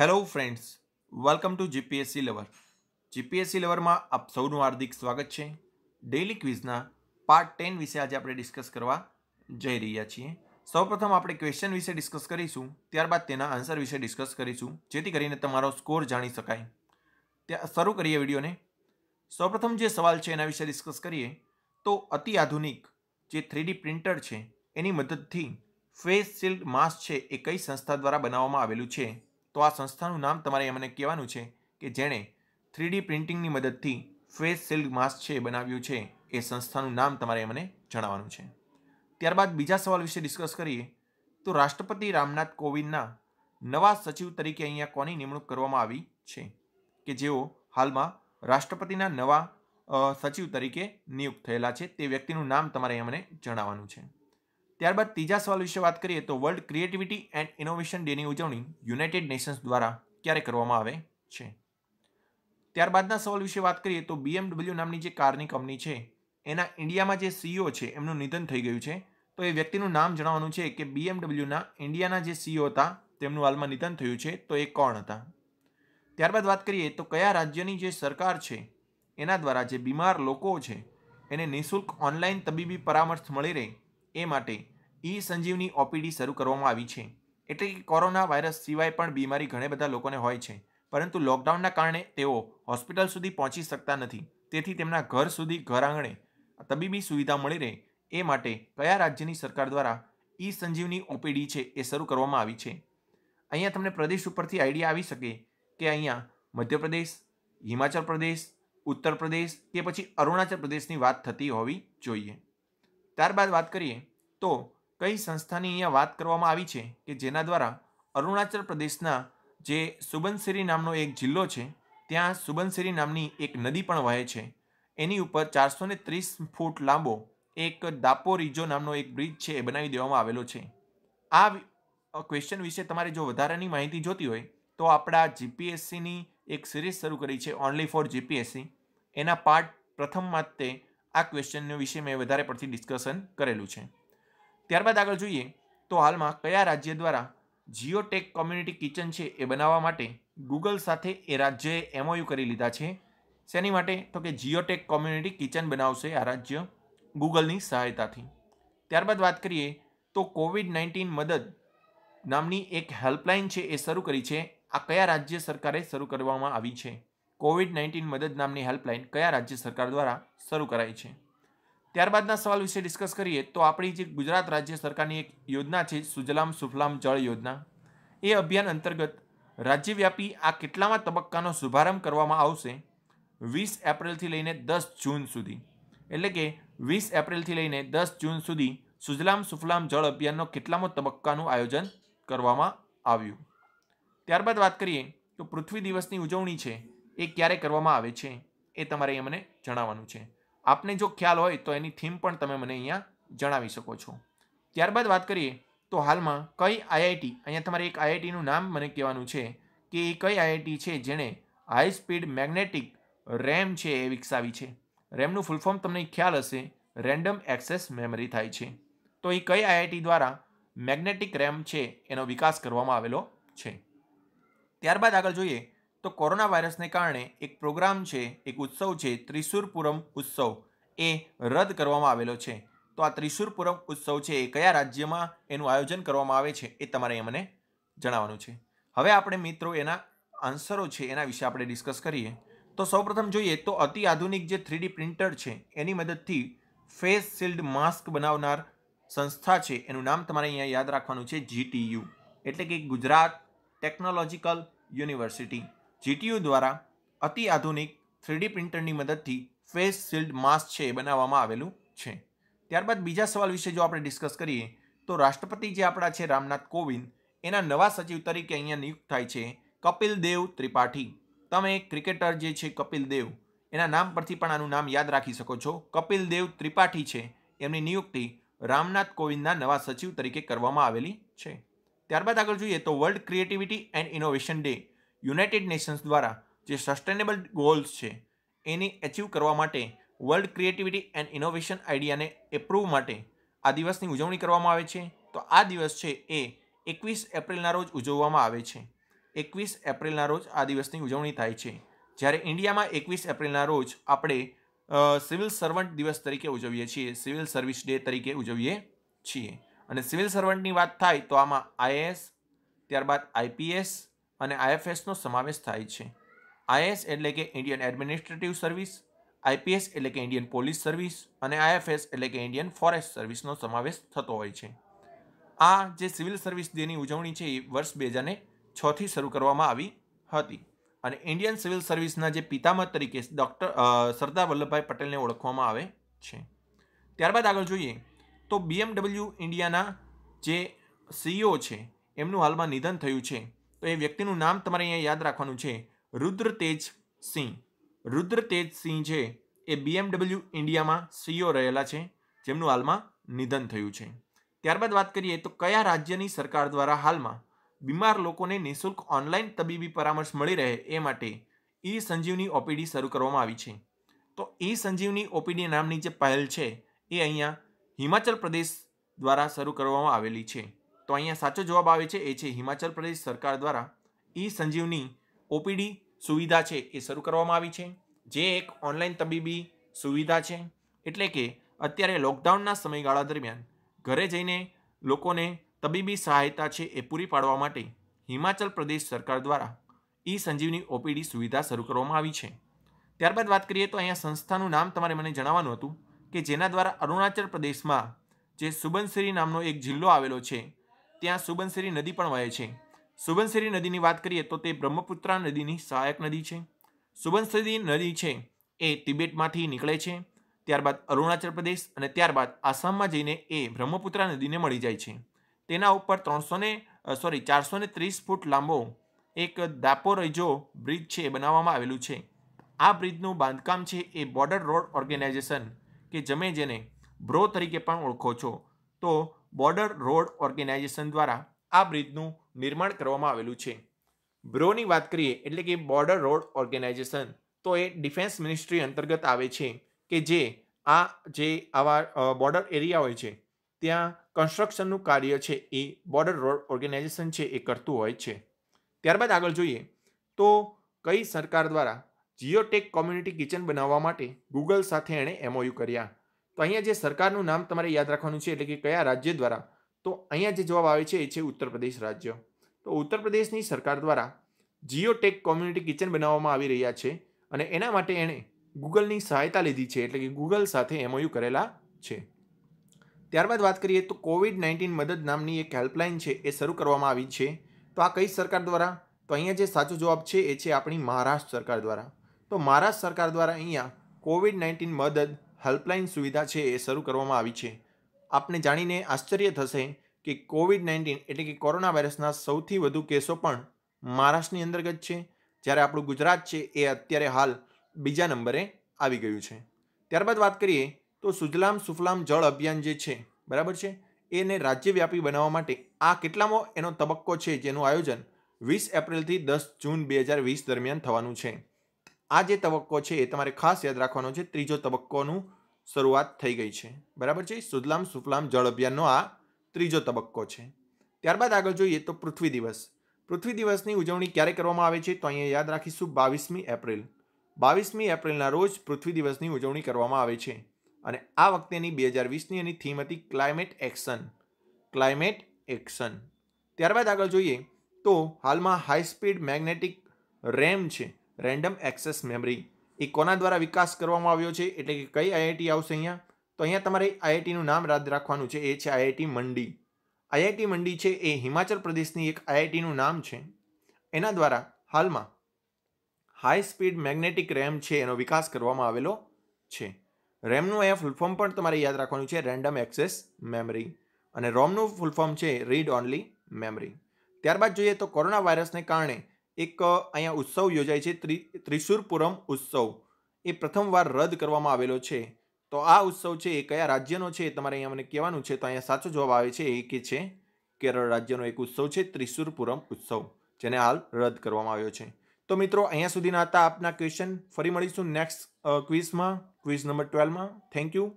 hello friends welcome to GPSC લેવર GPSC લેવરમાં આપ સૌનું હાર્દિક સ્વાગત છે ડેઇલી ક્વિઝના પાર્ટ ટેન વિશે આજે આપણે ડિસ્કસ કરવા જઈ રહ્યા છીએ સૌપ્રથમ આપણે ક્વેશ્ચન વિશે ડિસ્કસ કરીશું ત્યારબાદ તેના આન્સર વિશે ડિસ્કસ કરીશું જેથી કરીને તમારો સ્કોર જાણી શકાય ત્યાં શરૂ કરીએ વિડીયોને સૌપ્રથમ જે સવાલ છે એના વિશે ડિસ્કસ કરીએ તો અતિ આધુનિક જે થ્રીડી પ્રિન્ટર છે એની મદદથી ફેસ શિલ્ડ માસ્ક છે એ કઈ સંસ્થા દ્વારા બનાવવામાં આવેલું છે તો આ સંસ્થાનું નામ તમારે એમને કહેવાનું છે કે જેણે થ્રીડી પ્રિન્ટિંગની મદદથી ફેસ સિલ્ક માસ્ક છે બનાવ્યું છે એ સંસ્થાનું નામ તમારે એમને જણાવવાનું છે ત્યારબાદ બીજા સવાલ વિશે ડિસ્કસ કરીએ તો રાષ્ટ્રપતિ રામનાથ કોવિંદના નવા સચિવ તરીકે અહીંયા કોની નિમણૂક કરવામાં આવી છે કે જેઓ હાલમાં રાષ્ટ્રપતિના નવા સચિવ તરીકે નિયુક્ત થયેલા છે તે વ્યક્તિનું નામ તમારે એમને જણાવવાનું છે ત્યારબાદ ત્રીજા સવાલ વિશે વાત કરીએ તો વર્લ્ડ ક્રિએટિવિટી એન્ડ ઇનોવેશન ડેની ઉજવણી યુનાઇટેડ નેશન્સ દ્વારા ક્યારે કરવામાં આવે છે ત્યારબાદના સવાલ વિશે વાત કરીએ તો બીએમડબલ્યુ નામની જે કારની કંપની છે એના ઇન્ડિયામાં જે સીઈઓ છે એમનું નિધન થઈ ગયું છે તો એ વ્યક્તિનું નામ જણાવવાનું છે કે બીએમડબલ્યુના ઇન્ડિયાના જે સીઈઓ હતા તેમનું હાલમાં નિધન થયું છે તો એ કોણ હતા ત્યારબાદ વાત કરીએ તો કયા રાજ્યની જે સરકાર છે એના દ્વારા જે બીમાર લોકો છે એને નિઃશુલ્ક ઓનલાઈન તબીબી પરામર્શ મળી રહે એ માટે ઈ સંજીવની ઓપીડી શરૂ કરવામાં આવી છે એટલે કે કોરોના વાયરસ સિવાય પણ બીમારી ઘણા બધા લોકોને હોય છે પરંતુ લોકડાઉનના કારણે તેઓ હોસ્પિટલ સુધી પહોંચી શકતા નથી તેથી તેમના ઘર સુધી ઘર આંગણે તબીબી સુવિધા મળી રહે એ માટે કયા રાજ્યની સરકાર દ્વારા ઈ સંજીવની ઓપીડી છે એ શરૂ કરવામાં આવી છે અહીંયા તમને પ્રદેશ ઉપરથી આઈડિયા આવી શકે કે અહીંયા મધ્યપ્રદેશ હિમાચલ પ્રદેશ ઉત્તર પ્રદેશ કે પછી અરુણાચલ પ્રદેશની વાત થતી હોવી જોઈએ ત્યારબાદ વાત કરીએ તો કઈ સંસ્થાની અહીંયા વાત કરવામાં આવી છે કે જેના દ્વારા અરુણાચલ પ્રદેશના જે સુબનસિરી નામનો એક જિલ્લો છે ત્યાં સુબનસિરી નામની એક નદી પણ વહે છે એની ઉપર ચારસો ને ત્રીસ ફૂટ લાંબો એક દાપોરીજો નામનો એક બ્રિજ છે એ બનાવી દેવામાં આવેલો છે આ ક્વેશ્ચન વિશે તમારે જો વધારાની માહિતી જોતી હોય તો આપણા જીપીએસસીની એક સિરીઝ શરૂ કરી છે ઓનલી ફોર જીપીએસસી એના પાર્ટ પ્રથમ માટે આ ક્વેશ્ચનનો વિશે મેં વધારે પડતી ડિસ્કશન કરેલું છે ત્યારબાદ આગળ જોઈએ તો હાલમાં કયા રાજ્ય દ્વારા જીઓટેક કોમ્યુનિટી કિચન છે એ બનાવવા માટે ગૂગલ સાથે એ રાજ્યએ એમઓયુ કરી લીધા છે શેની માટે તો કે જીઓટેક કોમ્યુનિટી કિચન બનાવશે આ રાજ્ય ગૂગલની સહાયતાથી ત્યારબાદ વાત કરીએ તો કોવિડ નાઇન્ટીન મદદ નામની એક હેલ્પલાઇન છે એ શરૂ કરી છે આ કયા રાજ્ય સરકારે શરૂ કરવામાં આવી છે કોવિડ નાઇન્ટીન મદદ નામની હેલ્પલાઇન કયા રાજ્ય સરકાર દ્વારા શરૂ કરાઈ છે ત્યારબાદના સવાલ વિશે ડિસ્કસ કરીએ તો આપણી જે ગુજરાત રાજ્ય સરકારની એક યોજના છે સુજલામ સુફલામ જળ યોજના એ અભિયાન અંતર્ગત રાજ્યવ્યાપી આ કેટલામાં તબક્કાનો શુભારંભ કરવામાં આવશે વીસ એપ્રિલથી લઈને દસ જૂન સુધી એટલે કે વીસ એપ્રિલથી લઈને દસ જૂન સુધી સુજલામ સુફલામ જળ અભિયાનનો કેટલામો તબક્કાનું આયોજન કરવામાં આવ્યું ત્યારબાદ વાત કરીએ તો પૃથ્વી દિવસની ઉજવણી છે એ ક્યારે કરવામાં આવે છે એ તમારે મને જણાવવાનું છે આપને જો ખ્યાલ હોય તો એની થીમ પણ તમે મને અહીંયા જણાવી શકો છો ત્યારબાદ વાત કરીએ તો હાલમાં કઈ આઈઆઈટી અહીંયા તમારે એક આઈઆઈટીનું નામ મને કહેવાનું છે કે એ કઈ આઈઆઈટી છે જેણે હાઈ સ્પીડ મેગ્નેટિક રેમ છે એ વિકસાવી છે રેમનું ફૂલ ફોર્મ તમને ખ્યાલ હશે રેન્ડમ એક્સેસ મેમરી થાય છે તો એ કઈ આઈઆઈટી દ્વારા મેગ્નેટિક રેમ છે એનો વિકાસ કરવામાં આવેલો છે ત્યારબાદ આગળ જોઈએ તો કોરોના વાયરસને કારણે એક પ્રોગ્રામ છે એક ઉત્સવ છે ત્રિશુરપુરમ ઉત્સવ એ રદ કરવામાં આવેલો છે તો આ ત્રિશુરપુરમ ઉત્સવ છે એ કયા રાજ્યમાં એનું આયોજન કરવામાં આવે છે એ તમારે એ મને જણાવવાનું છે હવે આપણે મિત્રો એના આન્સરો છે એના વિશે આપણે ડિસ્કસ કરીએ તો સૌપ્રથમ જોઈએ તો અતિ આધુનિક જે થ્રીડી પ્રિન્ટર છે એની મદદથી ફેસ શિલ્ડ માસ્ક બનાવનાર સંસ્થા છે એનું નામ તમારે અહીંયા યાદ રાખવાનું છે જીટીયુ એટલે કે ગુજરાત ટેકનોલોજીકલ યુનિવર્સિટી જીટીયુ દ્વારા અતિ આધુનિક થ્રીડી પ્રિન્ટરની મદદથી ફેસ શિલ્ડ માસ્ક છે એ બનાવવામાં આવેલું છે ત્યારબાદ બીજા સવાલ વિશે જો આપણે ડિસ્કસ કરીએ તો રાષ્ટ્રપતિ જે આપણા છે રામનાથ કોવિંદ એના નવા સચિવ તરીકે અહીંયા નિયુક્ત થાય છે કપિલ દેવ ત્રિપાઠી તમે ક્રિકેટર જે છે કપિલ દેવ એના નામ પરથી પણ આનું નામ યાદ રાખી શકો છો કપિલ દેવ ત્રિપાઠી છે એમની નિયુક્તિ રામનાથ કોવિંદના નવા સચિવ તરીકે કરવામાં આવેલી છે ત્યારબાદ આગળ જોઈએ તો world creativity and innovation day United Nations દ્વારા જે સસ્ટેનેબલ ગોલ્સ છે એને એચિવ કરવા માટે વર્લ્ડ ક્રિએટિવિટી એન્ડ ઇનોવેશન આઈડિયાને એપ્રૂવ માટે આ દિવસની ઉજવણી કરવામાં આવે છે તો આ દિવસ છે એ એકવીસ એપ્રિલના રોજ ઉજવવામાં આવે છે એકવીસ એપ્રિલના રોજ આ દિવસની ઉજવણી થાય છે જ્યારે ઇન્ડિયામાં એકવીસ એપ્રિલના રોજ આપણે સિવિલ સર્વન્ટ દિવસ તરીકે ઉજવીએ છીએ સિવિલ સર્વિસ ડે તરીકે ઉજવીએ છીએ અને સિવિલ સર્વન્ટની વાત થાય તો આમાં આઈએએસ ત્યારબાદ આઈપીએસ અને આઈએફએસનો સમાવેશ થાય છે આઈએસ એટલે કે ઇન્ડિયન એડમિનિસ્ટ્રેટિવ સર્વિસ આઈપીએસ એટલે કે ઇન્ડિયન પોલીસ સર્વિસ અને આઈએફએસ એટલે કે ઇન્ડિયન ફોરેસ્ટ સર્વિસનો સમાવેશ થતો હોય છે આ જે સિવિલ સર્વિસ ડેની ઉજવણી છે એ વર્ષ બે હજારને છથી શરૂ કરવામાં આવી હતી અને ઇન્ડિયન સિવિલ સર્વિસના જે પિતામહ તરીકે ડૉક્ટર સરદાર વલ્લભભાઈ પટેલને ઓળખવામાં આવે છે ત્યારબાદ આગળ જોઈએ તો બીએમડબલ્યુ ઇન્ડિયાના જે સીઈઓ છે એમનું હાલમાં નિધન થયું છે તો એ વ્યક્તિનું નામ તમારે અહીંયા યાદ રાખવાનું છે રુદ્રતેજ સિંહ રુદ્રતેજ સિંહ છે એ બીએમડબલ્યુ ઇન્ડિયામાં સીઓ રહેલા છે જેમનું હાલમાં નિધન થયું છે ત્યારબાદ વાત કરીએ તો કયા રાજ્યની સરકાર દ્વારા હાલમાં બીમાર લોકોને નિઃશુલ્ક ઓનલાઈન તબીબી પરામર્શ મળી રહે એ માટે ઈ સંજીવની ઓપીડી શરૂ કરવામાં આવી છે તો ઈ સંજીવની ઓપીડી નામની જે પહેલ છે એ અહીંયા હિમાચલ પ્રદેશ દ્વારા શરૂ કરવામાં આવેલી છે તો અહીંયા સાચો જવાબ આવે છે એ છે હિમાચલ પ્રદેશ સરકાર દ્વારા ઈ સંજીવની ઓપીડી સુવિધા છે એ શરૂ કરવામાં આવી છે જે એક ઓનલાઈન તબીબી સુવિધા છે એટલે કે અત્યારે લોકડાઉનના સમયગાળા દરમિયાન ઘરે જઈને લોકોને તબીબી સહાયતા છે એ પૂરી પાડવા માટે હિમાચલ પ્રદેશ સરકાર દ્વારા ઈ સંજીવની ઓપીડી સુવિધા શરૂ કરવામાં આવી છે ત્યારબાદ વાત કરીએ તો અહીંયા સંસ્થાનું નામ તમારે મને જણાવવાનું હતું કે જેના દ્વારા અરુણાચલ પ્રદેશમાં જે સુબનશ્રી નામનો એક જિલ્લો આવેલો છે ત્યાં સુબનસિરી નદી પણ વહે છે સુબનસિરી નદીની વાત કરીએ તો તે બ્રહ્મપુત્રા નદીની સહાયક નદી છે સુબનસિરી નદી છે એ તિબેટમાંથી નીકળે છે ત્યારબાદ અરુણાચલ પ્રદેશ અને ત્યારબાદ આસામમાં જઈને એ બ્રહ્મપુત્રા નદીને મળી જાય છે તેના ઉપર ત્રણસો ને સોરી ચારસો ને ત્રીસ ફૂટ લાંબો એક દાપોરજો બ્રિજ છે બનાવવામાં આવેલું છે આ બ્રિજનું બાંધકામ છે એ બોર્ડર રોડ ઓર્ગેનાઇઝેશન કે જમે જેને બ્રો તરીકે પણ ઓળખો છો તો બોર્ડર રોડ ઓર્ગેનાઇઝેશન દ્વારા આ બ્રિજનું નિર્માણ કરવામાં આવેલું છે બ્રોની વાત કરીએ એટલે કે બોર્ડર રોડ ઓર્ગેનાઇઝેશન તો એ ડિફેન્સ મિનિસ્ટ્રી અંતર્ગત આવે છે કે જે આ જે આવા બોર્ડર એરિયા હોય છે ત્યાં કન્સ્ટ્રક્શનનું કાર્ય છે એ બોર્ડર રોડ ઓર્ગેનાઇઝેશન છે એ કરતું હોય છે ત્યારબાદ આગળ જોઈએ તો કઈ સરકાર દ્વારા જીઓટેક કોમ્યુનિટી કિચન બનાવવા માટે ગૂગલ સાથે એણે એમઓયુ કર્યા તો અહીંયા જે સરકારનું નામ તમારે યાદ રાખવાનું છે એટલે કે કયા રાજ્ય દ્વારા તો અહીંયા જે જવાબ આવે છે એ છે ઉત્તર પ્રદેશ રાજ્ય તો ઉત્તર પ્રદેશની સરકાર દ્વારા જીઓટેક કોમ્યુનિટી કિચન બનાવવામાં આવી રહ્યા છે અને એના માટે એણે ગૂગલની સહાયતા લીધી છે એટલે કે ગૂગલ સાથે એમઓયુ કરેલા છે ત્યારબાદ વાત કરીએ તો કોવિડ નાઇન્ટીન મદદ નામની એક હેલ્પલાઇન છે એ શરૂ કરવામાં આવી છે તો આ કઈ સરકાર દ્વારા તો અહીંયા જે સાચો જવાબ છે એ છે આપણી મહારાષ્ટ્ર સરકાર દ્વારા તો મહારાષ્ટ્ર સરકાર દ્વારા અહીંયા કોવિડ નાઇન્ટીન મદદ હેલ્પલાઇન સુવિધા છે એ શરૂ કરવામાં આવી છે આપને જાણીને આશ્ચર્ય થશે કે કોવિડ નાઇન્ટીન એટલે કે કોરોના વાયરસના સૌથી વધુ કેસો પણ મહારાષ્ટ્રની અંતર્ગત છે જ્યારે આપણું ગુજરાત છે એ અત્યારે હાલ બીજા નંબરે આવી ગયું છે ત્યારબાદ વાત કરીએ તો સુજલામ સુફલામ જળ અભિયાન જે છે બરાબર છે એને રાજ્યવ્યાપી બનાવવા માટે આ કેટલામો એનો તબક્કો છે જેનું આયોજન વીસ એપ્રિલથી દસ જૂન બે હજાર વીસ દરમિયાન થવાનું છે આ જે તબક્કો છે એ તમારે ખાસ યાદ રાખવાનો છે ત્રીજો તબક્કોનું શરૂઆત થઈ ગઈ છે બરાબર છે સુદલામ સુફલામ જળ અભિયાનનો આ ત્રીજો તબક્કો છે ત્યારબાદ આગળ જોઈએ તો પૃથ્વી દિવસ પૃથ્વી દિવસની ઉજવણી ક્યારે કરવામાં આવે છે તો અહીંયા યાદ રાખીશું બાવીસમી એપ્રિલ બાવીસમી એપ્રિલના રોજ પૃથ્વી દિવસની ઉજવણી કરવામાં આવે છે અને આ વખતેની બે હજાર વીસની એની થીમ હતી ક્લાઇમેટ એક્શન ક્લાઇમેટ એક્શન ત્યારબાદ આગળ જોઈએ તો હાલમાં હાઈ સ્પીડ મેગ્નેટિક રેમ છે રેન્ડમ એક્સેસ મેમરી એ કોના દ્વારા વિકાસ કરવામાં આવ્યો છે એટલે કે કઈ આઈઆઈટી આવશે અહીંયા તો અહીંયા તમારે આઈઆઈટીનું નામ યાદ રાખવાનું છે એ છે આઈઆઈટી મંડી આઈઆઈટી મંડી છે એ હિમાચલ પ્રદેશની એક આઈઆઈટીનું નામ છે એના દ્વારા હાલમાં હાઈ સ્પીડ મેગ્નેટિક રેમ છે એનો વિકાસ કરવામાં આવેલો છે રેમનું અહીંયા ફૂલફોર્મ પણ તમારે યાદ રાખવાનું છે રેન્ડમ એક્સેસ મેમરી અને રોમનું ફૂલફોર્મ છે રીડ ઓનલી મેમરી ત્યારબાદ જોઈએ તો કોરોના વાયરસને કારણે એક અહીંયા ઉત્સવ યોજાય છે ત્રિશુરપુરમ ઉત્સવ એ પ્રથમવાર રદ કરવામાં આવેલો છે તો આ ઉત્સવ છે એ કયા રાજ્યનો છે તમારે અહીંયા મને કહેવાનું છે તો અહીંયા સાચો જવાબ આવે છે એ કે છે કેરળ રાજ્યનો એક ઉત્સવ છે ત્રિશુરપુરમ ઉત્સવ જેને હાલ રદ કરવામાં આવ્યો છે તો મિત્રો અહીંયા સુધીના હતા આપના ક્વેશ્ચન ફરી મળીશું નેક્સ્ટ ક્વિઝમાં ક્વિઝ નંબર ટ્વેલ્વમાં થેન્ક યુ